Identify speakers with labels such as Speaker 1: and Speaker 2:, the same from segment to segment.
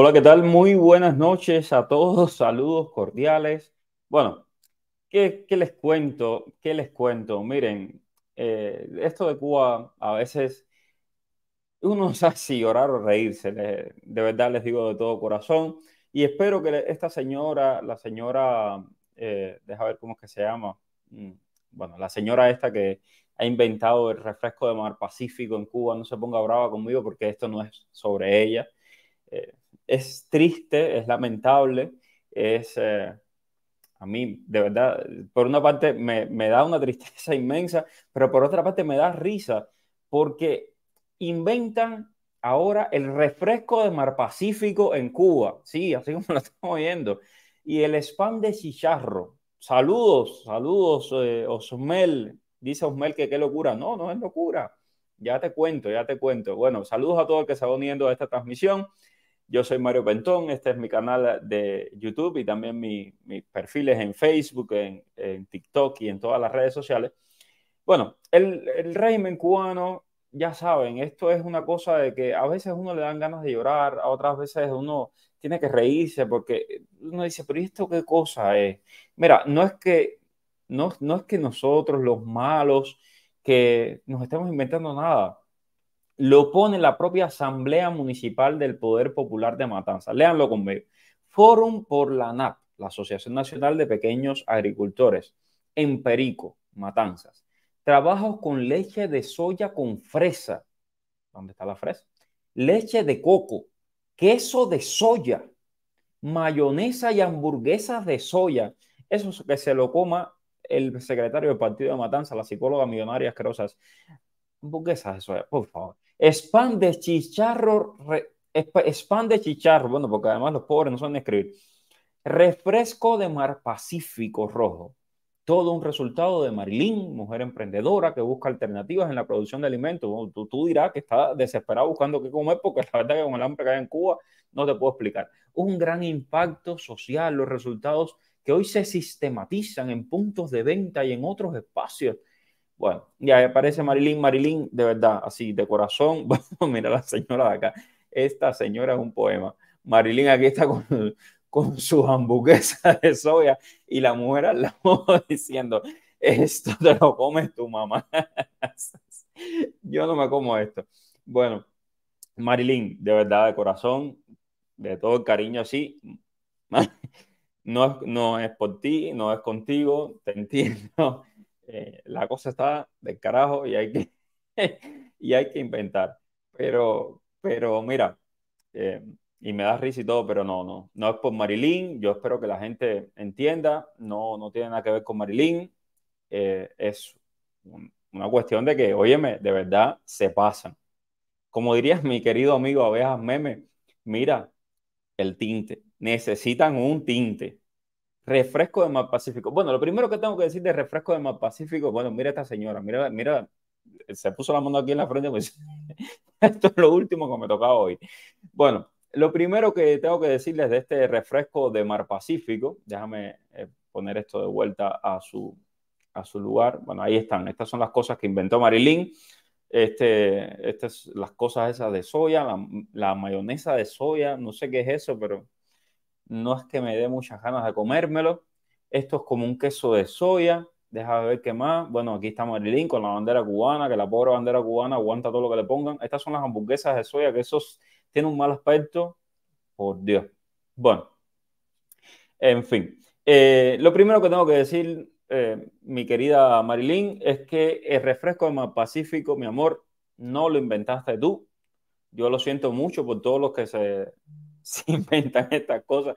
Speaker 1: Hola, ¿qué tal? Muy buenas noches a todos, saludos cordiales. Bueno, ¿qué, les cuento? ¿Qué les cuento? Miren, eh, esto de Cuba a veces uno sabe si llorar o reírse, de verdad les digo de todo corazón. Y espero que esta señora, la señora, eh, deja ver cómo es que se llama, mm, bueno, la señora esta que ha inventado el refresco de mar Pacífico en Cuba, no se ponga brava conmigo porque esto no es sobre ella. Eh, es triste, es lamentable, es... Eh, a mí, de verdad, por una parte me, me, da una tristeza inmensa, pero por otra parte me da risa, porque inventan ahora el refresco de Mar Pacífico en Cuba, sí, así como lo estamos viendo, y el spam de chicharro. Saludos, saludos, eh, Osmel. Dice Osmel que qué locura. No, no es locura. Ya te cuento, ya te cuento. Bueno, saludos a todos que se va uniendo a esta transmisión. Yo soy Mario Pentón, este es mi canal de YouTube y también mis perfiles en Facebook, en, TikTok y en todas las redes sociales. Bueno, el, régimen cubano, ya saben, esto es una cosa de que a veces uno le dan ganas de llorar, a otras veces uno tiene que reírse porque uno dice, pero ¿y esto qué cosa es? Mira, no es que, no, no es que nosotros los malos que nos estamos inventando nada lo pone la propia Asamblea Municipal del Poder Popular de Matanzas. Léanlo conmigo. Forum por la NAP, la Asociación Nacional de Pequeños Agricultores, en Perico, Matanzas. Trabajos con leche de soya con fresa. ¿Dónde está la fresa? Leche de coco, queso de soya, mayonesa y hamburguesas de soya. Eso que se lo coma el secretario del partido de Matanzas, la psicóloga millonaria Crozas. Hamburguesas de soya, por favor. Es de chicharro, chicharro, bueno, porque además los pobres no saben escribir. Refresco de mar Pacífico Rojo. Todo un resultado de Marilyn, mujer emprendedora que busca alternativas en la producción de alimentos. tú, dirás que está desesperada buscando qué comer, porque la verdad que con el hambre que hay en Cuba no te puedo explicar. Un gran impacto social, los resultados que hoy se sistematizan en puntos de venta y en otros espacios bueno, ya aparece Marilyn. Marilyn, de verdad, así de corazón. mira la señora de acá. Esta señora es un poema. Marilyn aquí está con, con hamburguesa de soya y la mujer al lado diciendo, esto te lo comes tu mamá. Yo no me como esto. Bueno, Marilyn, de verdad, de corazón, de todo el cariño así, no no es por ti, no es contigo, te entiendo, eh, la cosa está de carajo y hay que, y hay que inventar. Pero, pero mira, eh, y me da risa y todo, pero no, no, no es por Marilyn, yo espero que la gente entienda, no, no tiene nada que ver con Marilyn, eh, es una cuestión de que, óyeme, de verdad se pasan. Como dirías mi querido amigo Abejas Meme, mira, el tinte, necesitan un tinte, Refresco de Mar Pacífico. Bueno, lo primero que tengo que decir de refresco de Mar Pacífico, bueno, mira esta señora, mira, mira, se puso la mano aquí en la frente, pues esto es lo último que me tocaba hoy. Bueno, lo primero que tengo que decirles de este refresco de Mar Pacífico, déjame eh, poner esto de vuelta a su, a su lugar. Bueno, ahí están, estas son las cosas que inventó Marilyn. Este, estas las cosas esas de soya, la mayonesa de soya, no sé qué es eso, pero no es que me dé muchas ganas de comérmelo. Esto es como un queso de soya. Deja de ver qué más. Bueno, aquí está Marilyn con la bandera cubana, que la pobre bandera cubana aguanta todo lo que le pongan. Estas son las hamburguesas de soya, que esos tiene un mal aspecto. Por Dios. Bueno, en fin. Eh, lo primero que tengo que decir, eh, mi querida Marilyn, es que el refresco de Mar Pacífico, mi amor, no lo inventaste tú. Yo lo siento mucho por todos los que se se inventan estas cosas,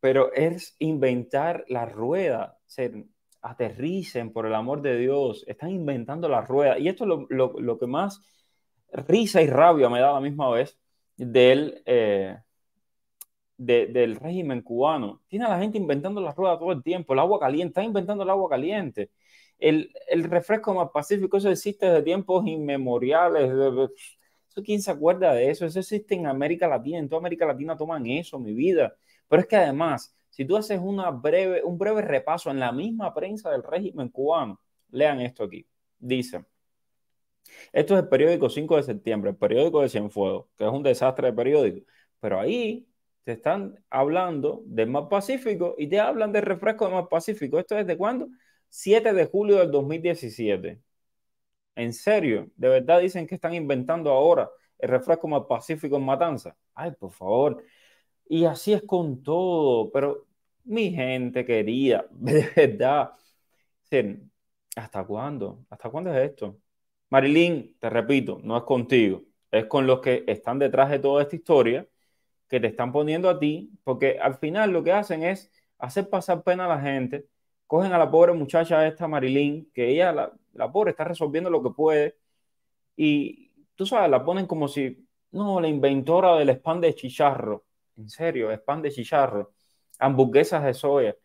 Speaker 1: pero es inventar la rueda, se aterricen por el amor de Dios, están inventando la rueda. Y esto es lo, que más risa y rabia me da a la misma vez del, eh, del régimen cubano. Tiene a la gente inventando la rueda todo el tiempo, el agua caliente, está inventando el agua caliente. El, el refresco más pacífico, eso existe desde tiempos inmemoriales. de, quién se acuerda de eso? Eso existe en América Latina, en toda América Latina toman eso, mi vida. Pero es que además, si tú haces una breve, un breve repaso en la misma prensa del régimen cubano, lean esto aquí. Dice, esto es el periódico 5 de septiembre, el periódico de Cienfuegos, que es un desastre de periódico. Pero ahí te están hablando del Mar Pacífico y te hablan del refresco del Mar Pacífico. ¿Esto es de cuándo? 7 de julio del 2017. En serio, de verdad dicen que están inventando ahora el refresco más pacífico en Matanza. Ay, por favor. Y así es con todo, pero mi gente querida, de verdad. ¿Hasta cuándo? ¿Hasta cuándo es esto? Marilyn, te repito, no es contigo, es con los que están detrás de toda esta historia, que te están poniendo a ti, porque al final lo que hacen es hacer pasar pena a la gente, cogen a la pobre muchacha esta Marilyn, que ella, la, pobre, está resolviendo lo que puede, y tú sabes, la ponen como si, no, la inventora del spam de chicharro, en serio, spam de chicharro, hamburguesas de soya.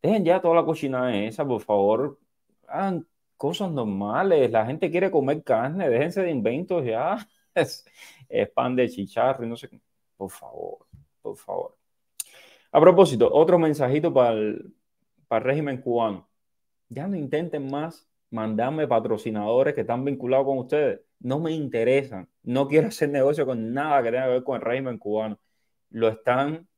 Speaker 1: Dejen ya toda la de esa, por favor, hagan cosas normales, la gente quiere comer carne, déjense de inventos ya, es, de chicharro no sé Por favor, por favor. A propósito, otro mensajito para el, para régimen cubano. Ya no intenten más mandarme patrocinadores que están vinculados con ustedes. No me interesan. No quiero hacer negocio con nada que tenga que ver con el régimen cubano. Lo están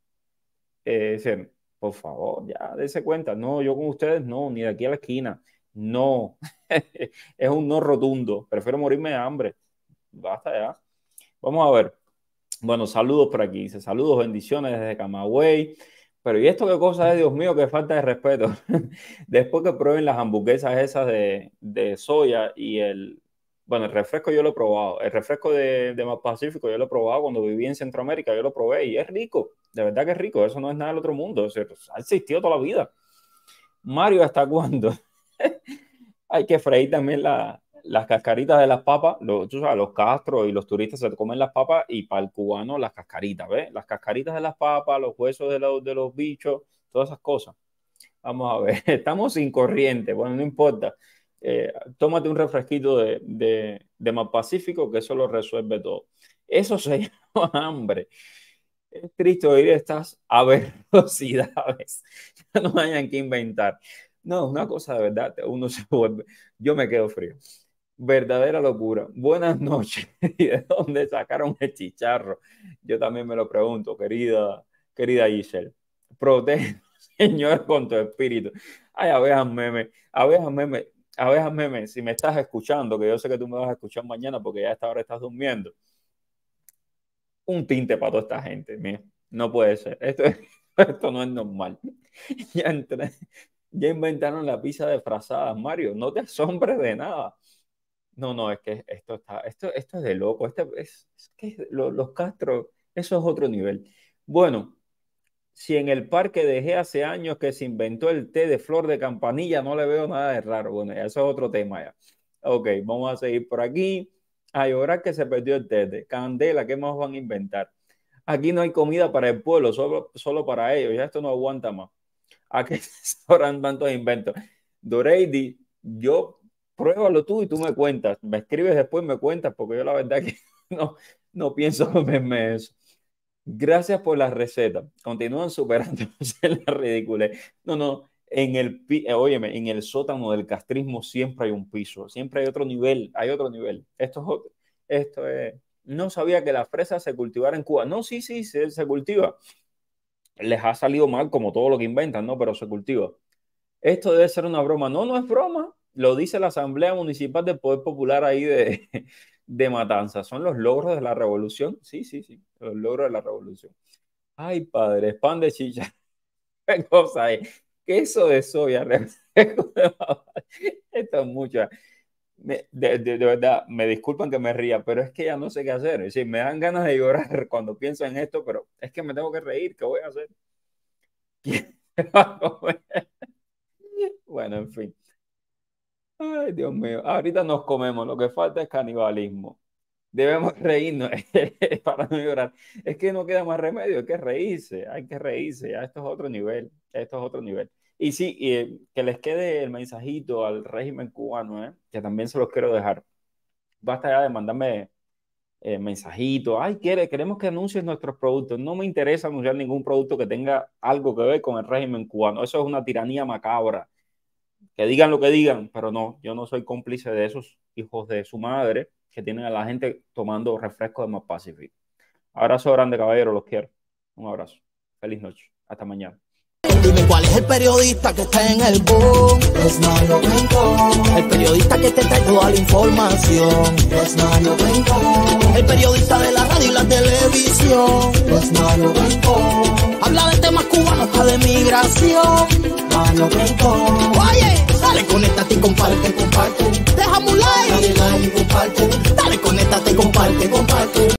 Speaker 1: eh, por favor, ya dése cuenta. No, yo con ustedes no, ni de aquí a la esquina. No. es un no rotundo. Prefiero morirme de hambre. Basta ya. Vamos a ver. Bueno, saludos por aquí. Dice, saludos, bendiciones desde Camagüey. Pero ¿y esto qué cosa es, Dios mío, qué falta de respeto? Después que prueben las hamburguesas esas de, soya y el... Bueno, el refresco yo lo he probado. El refresco de, de Pacífico yo lo he probado cuando viví en Centroamérica. Yo lo probé y es rico. De verdad que es rico. Eso no es nada del otro mundo. Pues, ha existido toda la vida. Mario, ¿hasta cuándo? Hay que freír también la, las cascaritas de las papas, los, tú los castros y los turistas se comen las papas y para el cubano las cascaritas, ¿ves? Las cascaritas de las papas, los huesos de los, de los bichos, todas esas cosas. Vamos a ver, estamos sin corriente, bueno, no importa. Eh, tómate un refresquito de, de, de más pacífico que eso lo resuelve todo. Eso se llama hambre. Es triste oír estas aberrosidades. no hayan que inventar. No, una cosa de verdad, uno se vuelve, yo me quedo frío. Verdadera locura. Buenas noches. ¿Y de dónde sacaron el chicharro? Yo también me lo pregunto, querida, querida Isel. Protege, Señor, con tu espíritu. Ay, abejas meme, abejas meme, si me estás escuchando, que yo sé que tú me vas a escuchar mañana porque ya a esta hora estás durmiendo. Un tinte para toda esta gente, No puede ser. Esto, esto no es normal. Ya, ya inventaron la pizza de frazadas, Mario. No te asombres de nada. No, no, es que esto está, esto, esto es de loco, este, es, que los Castro, eso es otro nivel. Bueno, si en el parque dejé hace años que se inventó el té de flor de campanilla, no le veo nada de raro. Bueno, eso es otro tema ya. Ok, vamos a seguir por aquí. Ay, ahora que se perdió el té. de Candela, ¿qué más van a inventar? Aquí no hay comida para el pueblo, solo, solo para ellos. Ya esto no aguanta más. ¿A qué se tantos inventos? Doreidi, yo pruébalo tú y tú me cuentas. Me escribes después, me cuentas, porque yo la verdad que no, no pienso comerme eso. Gracias por la receta. Continúan superando la ridícula. No, no, en el, eh, óyeme, en el sótano del castrismo siempre hay un piso, siempre hay otro nivel, hay otro nivel. Esto, esto es, no sabía que la fresa se cultivara en Cuba. No, sí, sí, se, se cultiva. Les ha salido mal como todo lo que inventan, ¿no? Pero se cultiva. Esto debe ser una broma. No, no es broma lo dice la Asamblea Municipal del Poder Popular ahí de, Matanza. Son los logros de la revolución. Sí, sí, sí, los logros de la revolución. Ay, padre, pan de chicha. ¿Qué cosa es? Eh. Queso de soya. Esto es mucho. Eh. De, verdad, me disculpan que me ría, pero es que ya no sé qué hacer. Es me dan ganas de llorar cuando pienso en esto, pero es que me tengo que reír. ¿Qué voy a hacer? bueno, en fin. Ay, Dios mío, ahorita nos comemos, lo que falta es canibalismo. Debemos reírnos para no llorar. Es que no queda más remedio, hay que reírse, hay que reírse, ya esto es otro nivel, esto es otro nivel. Y sí, eh, que les quede el mensajito al régimen cubano, eh, que también se los quiero dejar. Basta ya de mandarme eh, mensajitos, ay, quiere, queremos que anuncies nuestros productos. No me interesa anunciar ningún producto que tenga algo que ver con el régimen cubano, eso es una tiranía macabra que digan lo que digan, pero no, yo no soy cómplice de esos hijos de su madre que tienen a la gente tomando refresco de más Pacific. Abrazo grande, caballero, los quiero. Un abrazo. Feliz noche. Hasta mañana. Dime cuál es el periodista que está en el boom. Es Rincón. El periodista que te trae toda la información. Es Mario Rincón. El periodista de la radio y la televisión. Es Rincón. Habla de cubano está de migración. Mano Oye, dale, conéctate y comparte, comparte. Déjame un like. Dale like y comparte. Dale, conéctate y comparte, comparte.